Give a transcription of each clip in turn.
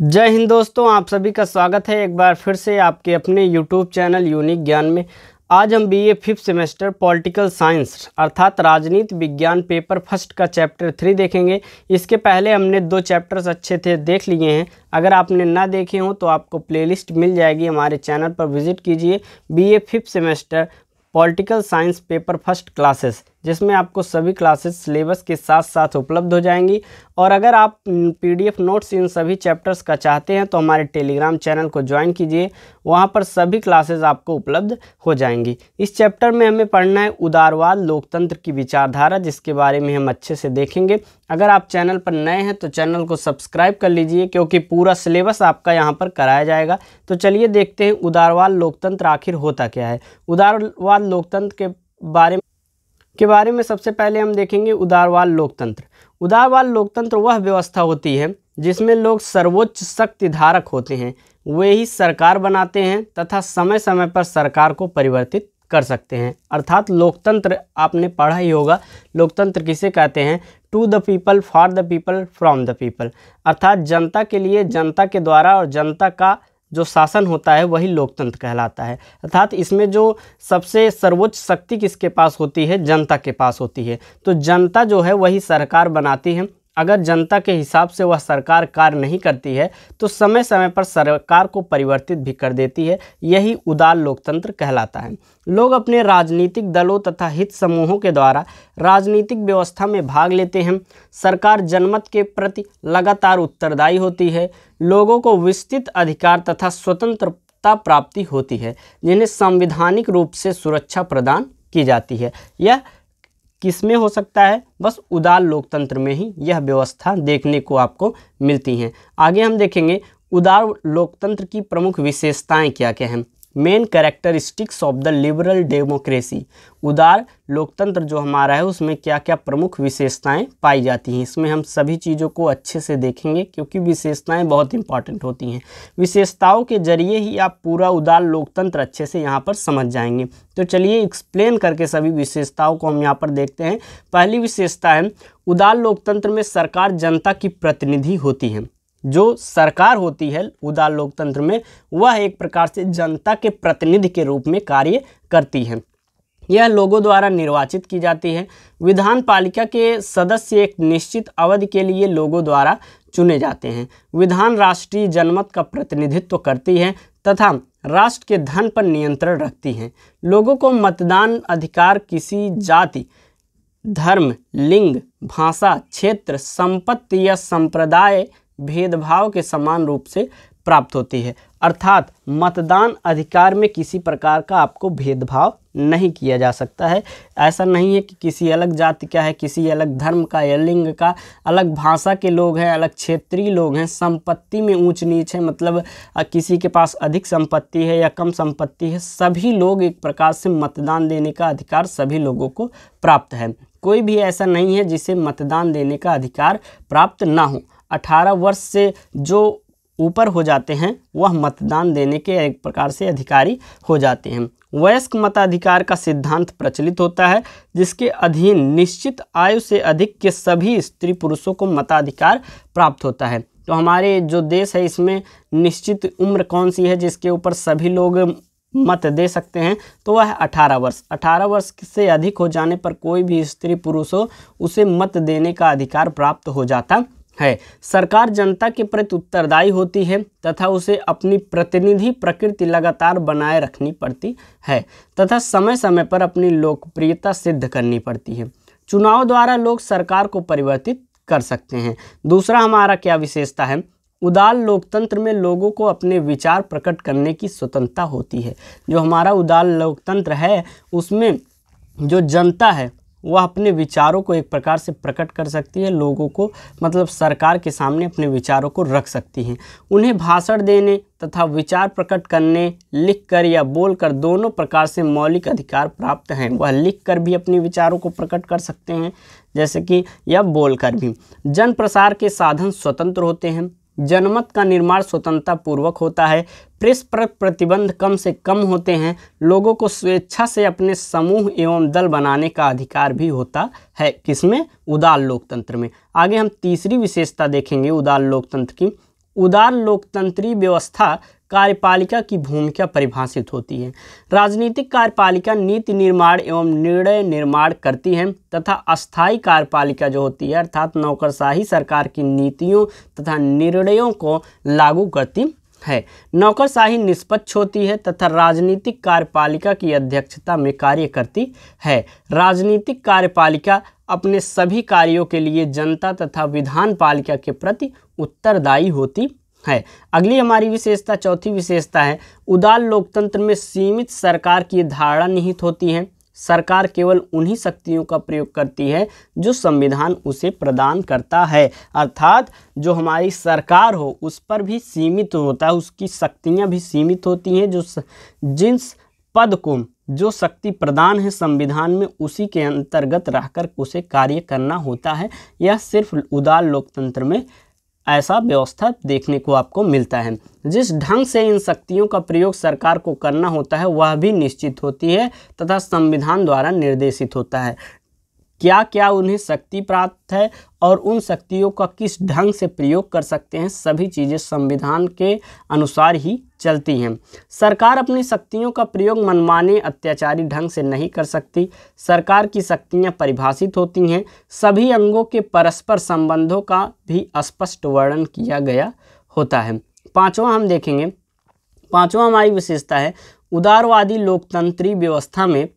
जय हिंद दोस्तों आप सभी का स्वागत है एक बार फिर से आपके अपने यूट्यूब चैनल यूनिक ज्ञान में आज हम BA fifth semester political science अर्थात राजनीति विज्ञान पेपर फर्स्ट का चैप्टर थ्री देखेंगे इसके पहले हमने दो चैप्टर्स अच्छे थे देख लिए हैं अगर आपने ना देखे हों तो आपको प्लेलिस्ट मिल जाएगी हमारे चैनल पर विजिट कीजिए A fifth semester political science paper first classes जिसमें आपको सभी क्लासेस सिलेबस के साथ साथ उपलब्ध हो जाएंगी और अगर आप पीडीएफ नोट्स इन सभी चैप्टर्स का चाहते हैं तो हमारे टेलीग्राम चैनल को ज्वाइन कीजिए वहाँ पर सभी क्लासेस आपको उपलब्ध हो जाएंगी इस चैप्टर में हमें पढ़ना है उदारवाद लोकतंत्र की विचारधारा जिसके बारे में हम अच्छे से देखेंगे अगर आप चैनल पर नए हैं तो चैनल को सब्सक्राइब कर लीजिए क्योंकि पूरा सिलेबस आपका यहाँ पर कराया जाएगा तो चलिए देखते हैं उदारवाद लोकतंत्र आखिर होता क्या है उदारवाद लोकतंत्र के बारे में के बारे में सबसे पहले हम देखेंगे उदारवाद लोकतंत्र उदारवाद लोकतंत्र वह व्यवस्था होती है जिसमें लोग सर्वोच्च शक्ति धारक होते हैं वे ही सरकार बनाते हैं तथा समय समय पर सरकार को परिवर्तित कर सकते हैं अर्थात लोकतंत्र आपने पढ़ा ही होगा लोकतंत्र किसे कहते हैं to the people for the people from the people अर्थात जनता के लिए जनता के द्वारा और जनता का जो शासन होता है वही लोकतंत्र कहलाता है अर्थात इसमें जो सबसे सर्वोच्च शक्ति किसके पास होती है जनता के पास होती है तो जनता जो है वही सरकार बनाती है अगर जनता के हिसाब से वह सरकार कार्य नहीं करती है तो समय समय पर सरकार को परिवर्तित भी कर देती है यही उदार लोकतंत्र कहलाता है लोग अपने राजनीतिक दलों तथा हित समूहों के द्वारा राजनीतिक व्यवस्था में भाग लेते हैं सरकार जनमत के प्रति लगातार उत्तरदायी होती है लोगों को विस्तृत अधिकार तथा स्वतंत्रता प्राप्ति होती है जिन्हें संवैधानिक रूप से सुरक्षा प्रदान की जाती है यह किस में हो सकता है बस उदार लोकतंत्र में ही यह व्यवस्था देखने को आपको मिलती हैं आगे हम देखेंगे उदार लोकतंत्र की प्रमुख विशेषताएं क्या क्या हैं main characteristics of the liberal democracy उदार लोकतंत्र जो हमारा है उसमें क्या क्या प्रमुख विशेषताएं पाई जाती हैं इसमें हम सभी चीज़ों को अच्छे से देखेंगे क्योंकि विशेषताएं बहुत इंपॉर्टेंट होती हैं विशेषताओं के जरिए ही आप पूरा उदार लोकतंत्र अच्छे से यहाँ पर समझ जाएंगे तो चलिए एक्सप्लेन करके सभी विशेषताओं को हम यहाँ पर देखते हैं पहली विशेषता है उदार लोकतंत्र में सरकार जनता की प्रतिनिधि होती है जो सरकार होती है उदार लोकतंत्र में वह एक प्रकार से जनता के प्रतिनिधि के रूप में कार्य करती है यह लोगों द्वारा निर्वाचित की जाती है विधान पालिका के सदस्य एक निश्चित अवधि के लिए लोगों द्वारा चुने जाते हैं विधान राष्ट्रीय जनमत का प्रतिनिधित्व करती है तथा राष्ट्र के धन पर नियंत्रण रखती हैं लोगों को मतदान अधिकार किसी जाति धर्म लिंग भाषा क्षेत्र संपत्ति या संप्रदाय भेदभाव के समान रूप से प्राप्त होती है अर्थात मतदान अधिकार में किसी प्रकार का आपको भेदभाव नहीं किया जा सकता है ऐसा नहीं है कि किसी अलग जाति का है किसी अलग धर्म का या लिंग का अलग भाषा के लोग हैं अलग क्षेत्रीय लोग हैं संपत्ति में ऊंच नीच है मतलब किसी के पास अधिक संपत्ति है या कम संपत्ति है सभी लोग एक प्रकार से मतदान देने का अधिकार सभी लोगों को प्राप्त है कोई भी ऐसा नहीं है जिसे मतदान देने का अधिकार प्राप्त ना हो 18 वर्ष से जो ऊपर हो जाते हैं वह मतदान देने के एक प्रकार से अधिकारी हो जाते हैं वयस्क मताधिकार का सिद्धांत प्रचलित होता है जिसके अधीन निश्चित आयु से अधिक के सभी स्त्री पुरुषों को मताधिकार प्राप्त होता है तो हमारे जो देश है इसमें निश्चित उम्र कौन सी है जिसके ऊपर सभी लोग मत दे सकते हैं तो वह अठारह वर्ष अठारह वर्ष से अधिक हो जाने पर कोई भी स्त्री हो उसे मत देने का अधिकार प्राप्त हो जाता है सरकार जनता के प्रति उत्तरदायी होती है तथा उसे अपनी प्रतिनिधि प्रकृति लगातार बनाए रखनी पड़ती है तथा समय समय पर अपनी लोकप्रियता सिद्ध करनी पड़ती है चुनाव द्वारा लोग सरकार को परिवर्तित कर सकते हैं दूसरा हमारा क्या विशेषता है उदार लोकतंत्र में लोगों को अपने विचार प्रकट करने की स्वतंत्रता होती है जो हमारा उदार लोकतंत्र है उसमें जो जनता है वह अपने विचारों को एक प्रकार से प्रकट कर सकती है लोगों को मतलब सरकार के सामने अपने विचारों को रख सकती हैं उन्हें भाषण देने तथा विचार प्रकट करने लिखकर या बोलकर दोनों प्रकार से मौलिक अधिकार प्राप्त हैं वह लिखकर भी अपने विचारों को प्रकट कर सकते हैं जैसे कि या बोलकर भी जन प्रसार के साधन स्वतंत्र होते हैं जनमत का निर्माण स्वतंत्रता पूर्वक होता है प्रेस पर प्रतिबंध कम से कम होते हैं लोगों को स्वेच्छा से अपने समूह एवं दल बनाने का अधिकार भी होता है किसमें उदार लोकतंत्र में आगे हम तीसरी विशेषता देखेंगे उदार लोकतंत्र की उदार लोकतंत्री व्यवस्था कार्यपालिका की भूमिका परिभाषित होती है राजनीतिक कार्यपालिका नीति निर्माण एवं निर्णय निर्माण करती है तथा अस्थायी कार्यपालिका जो होती है अर्थात नौकरशाही सरकार की नीतियों तथा निर्णयों को लागू करती है नौकरशाही निष्पक्ष होती है तथा राजनीतिक कार्यपालिका की अध्यक्षता में कार्य करती है राजनीतिक कार्यपालिका अपने सभी कार्यों के लिए जनता तथा विधान पालिका के प्रति उत्तरदायी होती है अगली हमारी विशेषता चौथी विशेषता है उदार लोकतंत्र में सीमित सरकार की धारणा निहित होती है सरकार केवल उन्हीं शक्तियों का प्रयोग करती है जो संविधान उसे प्रदान करता है अर्थात जो हमारी सरकार हो उस पर भी सीमित होता है उसकी शक्तियाँ भी सीमित होती हैं जो जिन पद को जो शक्ति प्रदान है संविधान में उसी के अंतर्गत रहकर उसे कार्य करना होता है यह सिर्फ उदार लोकतंत्र में ऐसा व्यवस्था देखने को आपको मिलता है जिस ढंग से इन शक्तियों का प्रयोग सरकार को करना होता है वह भी निश्चित होती है तथा संविधान द्वारा निर्देशित होता है क्या क्या उन्हें शक्ति प्राप्त है और उन शक्तियों का किस ढंग से प्रयोग कर सकते हैं सभी चीज़ें संविधान के अनुसार ही चलती हैं सरकार अपनी शक्तियों का प्रयोग मनमाने अत्याचारी ढंग से नहीं कर सकती सरकार की शक्तियां परिभाषित होती हैं सभी अंगों के परस्पर संबंधों का भी स्पष्ट वर्णन किया गया होता है पाँचवा हम देखेंगे पाँचवा हमारी विशेषता है उदारवादी लोकतंत्री व्यवस्था में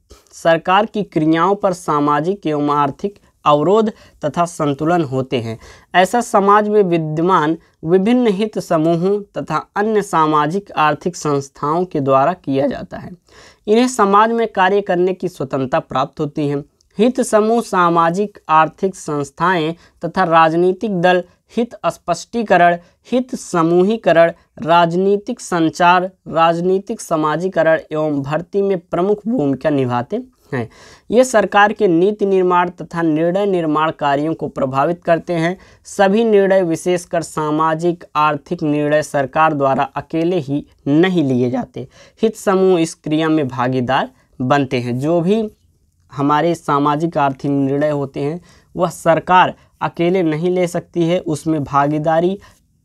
सरकार की क्रियाओं पर सामाजिक एवं आर्थिक अवरोध तथा संतुलन होते हैं ऐसा समाज में विद्यमान विभिन्न हित समूहों तथा अन्य सामाजिक आर्थिक संस्थाओं के द्वारा किया जाता है इन्हें समाज में कार्य करने की स्वतंत्रता प्राप्त होती है हित समूह सामाजिक आर्थिक संस्थाएं तथा राजनीतिक दल हित स्पष्टीकरण हित समूहीकरण राजनीतिक संचार राजनीतिक समाजीकरण एवं भर्ती में प्रमुख भूमिका निभाते हैं ये सरकार के नीति निर्माण तथा निर्णय निर्माण कार्यों को प्रभावित करते हैं सभी निर्णय विशेषकर सामाजिक आर्थिक निर्णय सरकार द्वारा अकेले ही नहीं लिए जाते हित समूह इस क्रिया में भागीदार बनते हैं जो भी हमारे सामाजिक आर्थिक निर्णय होते हैं वह सरकार अकेले नहीं ले सकती है उसमें भागीदारी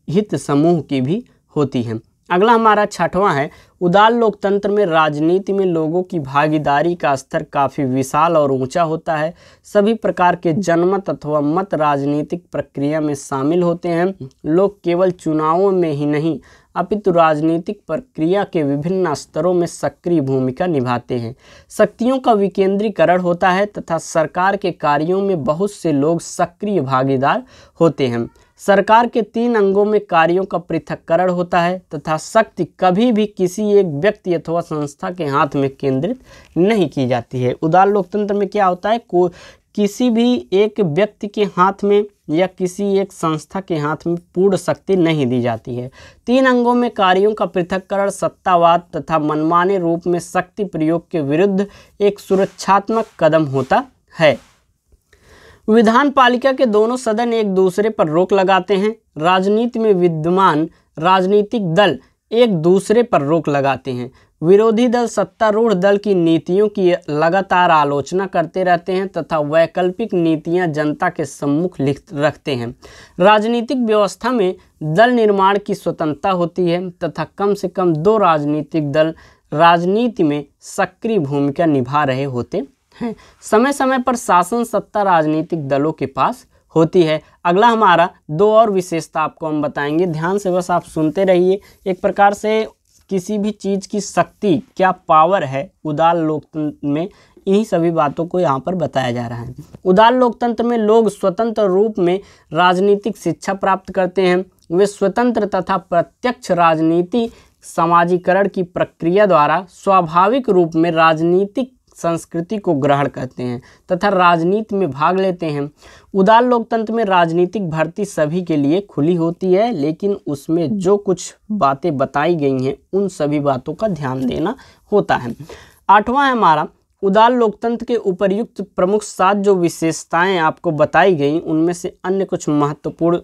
हित समूह की भी होती है अगला हमारा छठवां है उदार लोकतंत्र में राजनीति में लोगों की भागीदारी का स्तर काफ़ी विशाल और ऊंचा होता है सभी प्रकार के जनमत अथवा मत राजनीतिक प्रक्रिया में शामिल होते हैं लोग केवल चुनावों में ही नहीं अपितु राजनीतिक प्रक्रिया के विभिन्न स्तरों में सक्रिय भूमिका निभाते हैं शक्तियों का विकेंद्रीकरण होता है तथा सरकार के कार्यों में बहुत से लोग सक्रिय भागीदार होते हैं सरकार के तीन अंगों में कार्यों का पृथककरण होता है तथा शक्ति कभी भी किसी एक व्यक्ति अथवा संस्था के हाथ में केंद्रित नहीं की जाती है उदार लोकतंत्र में क्या होता है को किसी भी एक व्यक्ति के हाथ में या किसी एक संस्था के हाथ में पूर्ण शक्ति नहीं दी जाती है तीन अंगों में कार्यों का पृथककरण सत्तावाद तथा मनमाने रूप में शक्ति प्रयोग के विरुद्ध एक सुरक्षात्मक कदम होता है विधान पालिका के दोनों सदन एक दूसरे पर रोक लगाते हैं राजनीति में विद्यमान राजनीतिक दल एक दूसरे पर रोक लगाते हैं विरोधी दल सत्तारूढ़ दल की नीतियों की लगातार आलोचना करते रहते हैं तथा वैकल्पिक नीतियां जनता के सम्मुख लिख रखते हैं राजनीतिक व्यवस्था में दल निर्माण की स्वतंत्रता होती है तथा कम से कम दो राजनीतिक दल राजनीति में सक्रिय भूमिका निभा रहे होते हैं समय समय पर शासन सत्ता राजनीतिक दलों के पास होती है अगला हमारा दो और विशेषता आपको हम बताएंगे ध्यान से बस आप सुनते रहिए एक प्रकार से किसी भी चीज़ की शक्ति क्या पावर है उदार लोकतंत्र में यही सभी बातों को यहाँ पर बताया जा रहा है उदार लोकतंत्र में लोग स्वतंत्र रूप में राजनीतिक शिक्षा प्राप्त करते हैं वे स्वतंत्र तथा प्रत्यक्ष राजनीति समाजीकरण की प्रक्रिया द्वारा स्वाभाविक रूप में राजनीतिक संस्कृति को ग्रहण करते हैं तथा राजनीति में भाग लेते हैं उदार लोकतंत्र में राजनीतिक भर्ती सभी के लिए खुली होती है लेकिन उसमें जो कुछ बातें बताई गई हैं उन सभी बातों का ध्यान देना होता है आठवां है हमारा उदार लोकतंत्र के उपरयुक्त प्रमुख सात जो विशेषताएं आपको बताई गई उनमें से अन्य कुछ महत्वपूर्ण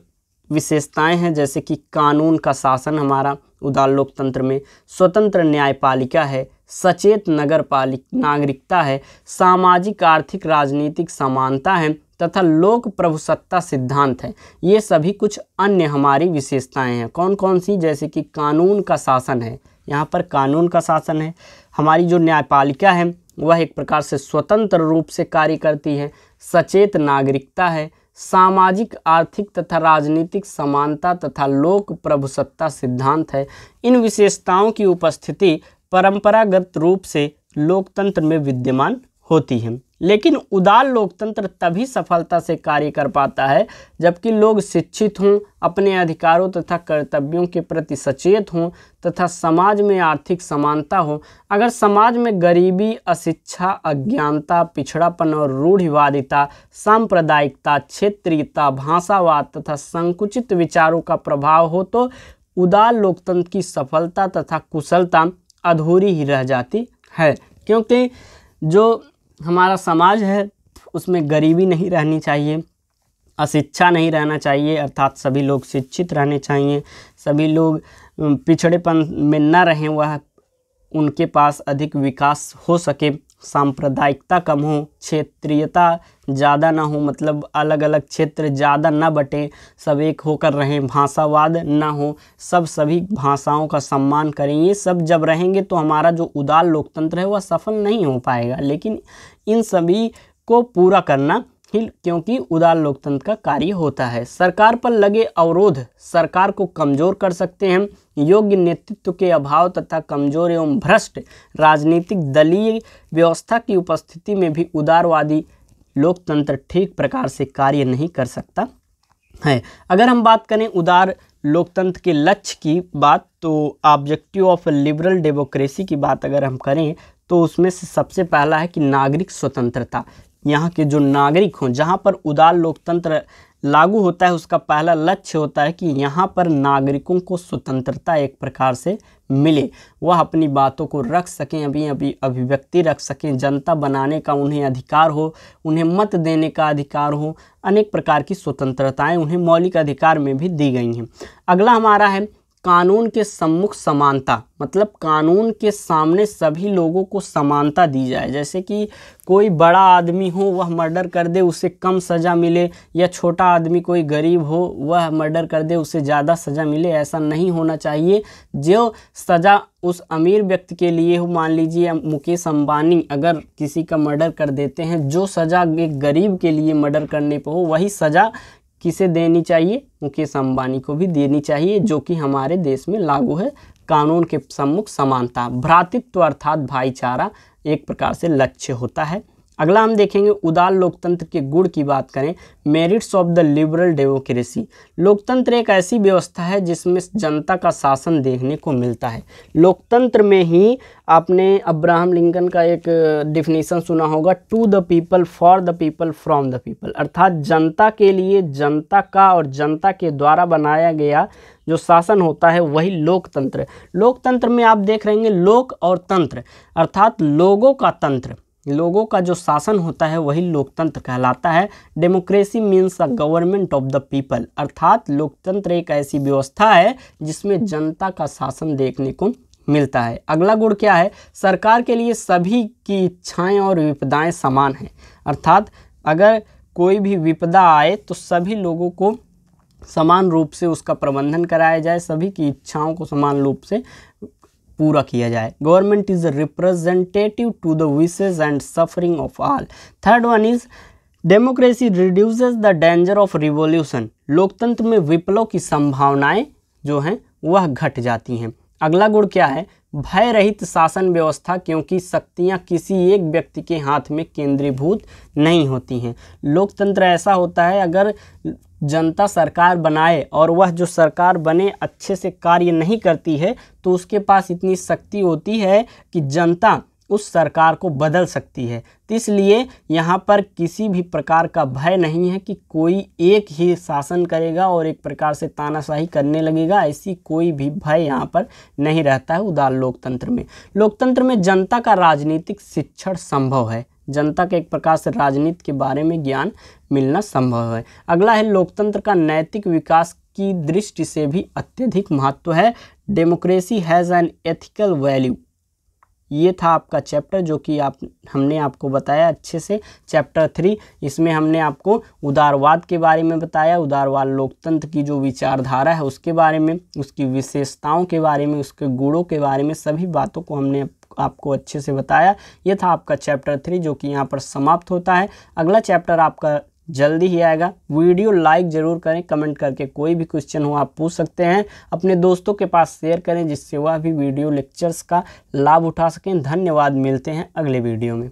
विशेषताएं हैं जैसे कि कानून का शासन हमारा उदार लोकतंत्र में स्वतंत्र न्यायपालिका है सचेत नगर पालिक नागरिकता है सामाजिक आर्थिक राजनीतिक समानता है तथा लोक प्रभुसत्ता सिद्धांत है ये सभी कुछ अन्य हमारी विशेषताएं हैं कौन कौन सी जैसे कि कानून का शासन है यहाँ पर कानून का शासन है हमारी जो न्यायपालिका है वह एक प्रकार से स्वतंत्र रूप से कार्य करती है सचेत नागरिकता है सामाजिक आर्थिक तथा राजनीतिक समानता तथा लोक प्रभुसत्ता सिद्धांत है इन विशेषताओं की उपस्थिति परंपरागत रूप से लोकतंत्र में विद्यमान होती हैं लेकिन उदार लोकतंत्र तभी सफलता से कार्य कर पाता है जबकि लोग शिक्षित हों अपने अधिकारों तथा कर्तव्यों के प्रति सचेत हों तथा समाज में आर्थिक समानता हो अगर समाज में गरीबी अशिक्षा अज्ञानता पिछड़ापन और रूढ़िवादिता सांप्रदायिकता क्षेत्रीयता भाषावाद तथा संकुचित विचारों का प्रभाव हो तो उदार लोकतंत्र की सफलता तथा कुशलता अधूरी ही रह जाती है क्योंकि जो हमारा समाज है उसमें गरीबी नहीं रहनी चाहिए अशिक्षा नहीं रहना चाहिए अर्थात सभी लोग शिक्षित रहने चाहिए सभी लोग पिछड़ेपन में न रहें वह उनके पास अधिक विकास हो सके सांप्रदायिकता कम हो क्षेत्रीयता ज़्यादा ना हो मतलब अलग अलग क्षेत्र ज़्यादा ना बटे सब एक होकर रहें भाषावाद ना हो सब सभी भाषाओं का सम्मान करें ये सब जब रहेंगे तो हमारा जो उदार लोकतंत्र है वह सफल नहीं हो पाएगा लेकिन इन सभी को पूरा करना ही क्योंकि उदार लोकतंत्र का कार्य होता है सरकार पर लगे अवरोध सरकार को कमज़ोर कर सकते हैं योग्य नेतृत्व के अभाव तथा कमज़ोर एवं भ्रष्ट राजनीतिक दलीय व्यवस्था की उपस्थिति में भी उदारवादी लोकतंत्र ठीक प्रकार से कार्य नहीं कर सकता है अगर हम बात करें उदार लोकतंत्र के लक्ष्य की बात तो ऑब्जेक्टिव ऑफ लिबरल डेमोक्रेसी की बात अगर हम करें तो उसमें से सबसे पहला है कि नागरिक स्वतंत्रता यहाँ के जो नागरिक हों जहाँ पर उदार लोकतंत्र लागू होता है उसका पहला लक्ष्य होता है कि यहाँ पर नागरिकों को स्वतंत्रता एक प्रकार से मिले वह अपनी बातों को रख सकें अभी अभी अभिव्यक्ति रख सकें जनता बनाने का उन्हें अधिकार हो उन्हें मत देने का अधिकार हो अनेक प्रकार की स्वतंत्रताएं उन्हें मौलिक अधिकार में भी दी गई हैं अगला हमारा है कानून के सम्मुख समानता मतलब कानून के सामने सभी लोगों को समानता दी जाए जैसे कि कोई बड़ा आदमी हो वह मर्डर कर दे उसे कम सज़ा मिले या छोटा आदमी कोई गरीब हो वह मर्डर कर दे उसे ज़्यादा सज़ा मिले ऐसा नहीं होना चाहिए जो सज़ा उस अमीर व्यक्ति के लिए हो मान लीजिए मुकेश अम्बानी अगर किसी का मर्डर कर देते हैं जो सज़ा एक गरीब के लिए मर्डर करने पर हो वही सज़ा किसे देनी चाहिए मुकेश अंबानी को भी देनी चाहिए जो कि हमारे देश में लागू है कानून के सम्मुख समानता भ्रातृत्व अर्थात भाईचारा एक प्रकार से लक्ष्य होता है अगला हम देखेंगे उदार लोकतंत्र के गुण की बात करें merits of the liberal democracy लोकतंत्र एक ऐसी व्यवस्था है जिसमें जनता का शासन देखने को मिलता है लोकतंत्र में ही आपने अब्राहम लिंकन का एक डिफिनीसन सुना होगा to the people for the people from the people अर्थात जनता के लिए जनता का और जनता के द्वारा बनाया गया जो शासन होता है वही लोकतंत्र लोकतंत्र में आप देख रहेंगे लोक और तंत्र अर्थात लोगों का तंत्र लोगों का जो शासन होता है वही लोकतंत्र कहलाता है democracy means a government of the people अर्थात लोकतंत्र एक ऐसी व्यवस्था है जिसमें जनता का शासन देखने को मिलता है अगला गुण क्या है सरकार के लिए सभी की इच्छाएं और विपदाएं समान हैं अर्थात अगर कोई भी विपदा आए तो सभी लोगों को समान रूप से उसका प्रबंधन कराया जाए सभी की इच्छाओं को समान रूप से पूरा किया जाए government is representative to the wishes and suffering of all third one is democracy reduces the danger of revolution लोकतंत्र में विप्लव की संभावनाएं जो हैं वह घट जाती हैं अगला गुण क्या है भय रहित शासन व्यवस्था क्योंकि शक्तियाँ किसी एक व्यक्ति के हाथ में केंद्रीभूत नहीं होती हैं लोकतंत्र ऐसा होता है अगर जनता सरकार बनाए और वह जो सरकार बने अच्छे से कार्य नहीं करती है तो उसके पास इतनी शक्ति होती है कि जनता उस सरकार को बदल सकती है इसलिए यहाँ पर किसी भी प्रकार का भय नहीं है कि कोई एक ही शासन करेगा और एक प्रकार से तानाशाही करने लगेगा ऐसी कोई भी भय यहाँ पर नहीं रहता है उदार लोकतंत्र में लोकतंत्र में जनता का राजनीतिक शिक्षण संभव है जनता के एक प्रकार से राजनीति के बारे में ज्ञान मिलना संभव है अगला है लोकतंत्र का नैतिक विकास की दृष्टि से भी अत्यधिक महत्व है democracy has an ethical value ये था आपका चैप्टर जो कि आप हमने आपको बताया अच्छे से चैप्टर थ्री इसमें हमने आपको उदारवाद के बारे में बताया उदारवाद लोकतंत्र की जो विचारधारा है उसके बारे में उसकी विशेषताओं के बारे में उसके गुणों के बारे में सभी बातों को हमने आपको अच्छे से बताया ये था आपका चैप्टर थ्री जो कि यहाँ पर समाप्त होता है अगला चैप्टर आपका जल्दी ही आएगा वीडियो लाइक ज़रूर करें कमेंट करके कोई भी क्वेश्चन हो आप पूछ सकते हैं अपने दोस्तों के पास शेयर करें जिससे वह भी वीडियो लेक्चर्स का लाभ उठा सकें धन्यवाद मिलते हैं अगले वीडियो में